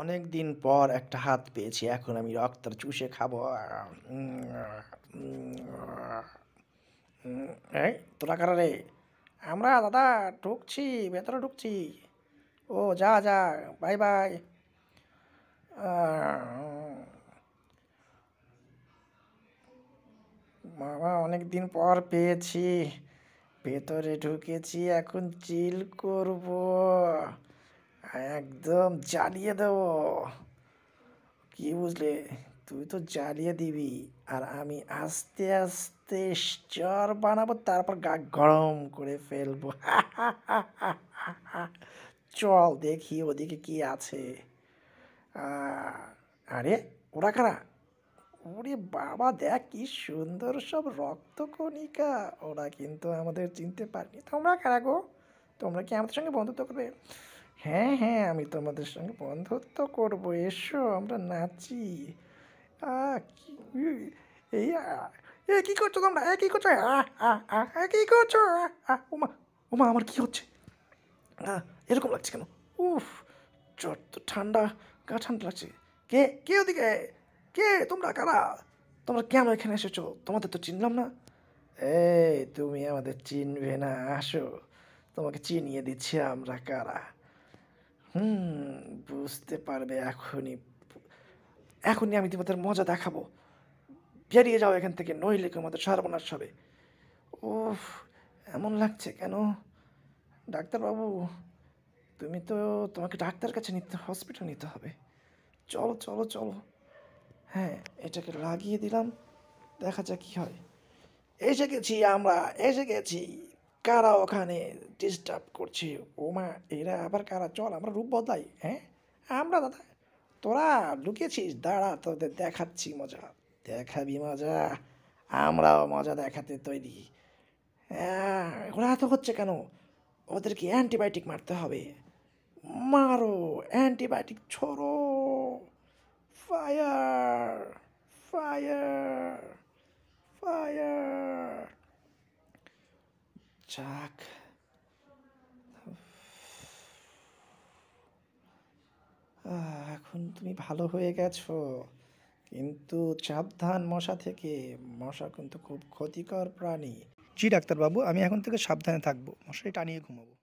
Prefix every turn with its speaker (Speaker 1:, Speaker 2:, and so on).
Speaker 1: অনেক দিন পর একটা হাত পেয়েছি এখন আমি রক্ত চুষে খাবো এই তোরা কারা রে আমরা দাদা ঢুকছি ভেতরে ঢুকছি ও যা যা বাই বাই বাবা অনেক দিন পর পেয়েছি ভেতরে ঢুকেছি এখন চিল করবো একদম জ্বালিয়ে দেব কি বুঝলে তুই তো জ্বালিয়ে দিবি আর আমি আস্তে আস্তে চর বানাবো তারপর গা গরম করে ফেলবো চল দেখি ওদিকে কি আছে আরে ওরা কারা ওরে বাবা দেখ কি সুন্দর সব রক্তকণিকা ওরা কিন্তু আমাদের চিনতে পারেনি তোমরা কারা গো তোমরা কি আমাদের সঙ্গে বন্ধুত্ব করবে হ্যাঁ হ্যাঁ আমি তোমাদের সঙ্গে বন্ধুত্ব করব এসো আমরা নাচি এই এ কী করছো তোমরা এ কী করছো কী করছো উমা উমা আমার কী হচ্ছে এরকম লাগছে কেন উফ চট তো ঠান্ডা গা ঠান্ডা লাগছে কে কে ওদিকে কে তোমরা কারা তোমরা কেন এখানে এসেছো তোমাদের তো চিনলাম না এ তুমি আমাদের চিনবে না আসো তোমাকে চিনিয়ে দিচ্ছি আমরা কারা হুম বুঝতে পারবে এখনই এখনই আমি তোমাদের মজা দেখাবো বেরিয়ে যাও এখান থেকে নইলে তোমাদের সর্বনাশ হবে ওফ এমন লাগছে কেন ডাক্তারবাবু তুমি তো তোমাকে ডাক্তার কাছে নিতে হসপিটাল নিতে হবে চলো চলো চলো হ্যাঁ এটাকে লাগিয়ে দিলাম দেখা যাক কী হয় এসে গেছি আমরা এসে গেছি কারা ওখানে ডিস্টার্ব করছে ওমা এরা আবার কারা চল আমরা রূপ বদলাই হ্যাঁ আমরা দাদা তোরা লুকিয়েছিস দাঁড়া তোদের দেখাচ্ছি মজা দেখাবি মজা আমরাও মজা দেখাতে তৈরি হ্যাঁ ওরা তো হচ্ছে কেন ওদেরকে অ্যান্টিবায়োটিক মারতে হবে মারো অ্যান্টিবায়োটিক ছোড়ো চাক এখন তুমি ভালো হয়ে গেছো কিন্তু সাবধান মশা থেকে মশা কিন্তু খুব ক্ষতিকর প্রাণী জি ডাক্তারবাবু আমি এখন থেকে সাবধানে থাকবো মশারি টানিয়ে ঘুমাবো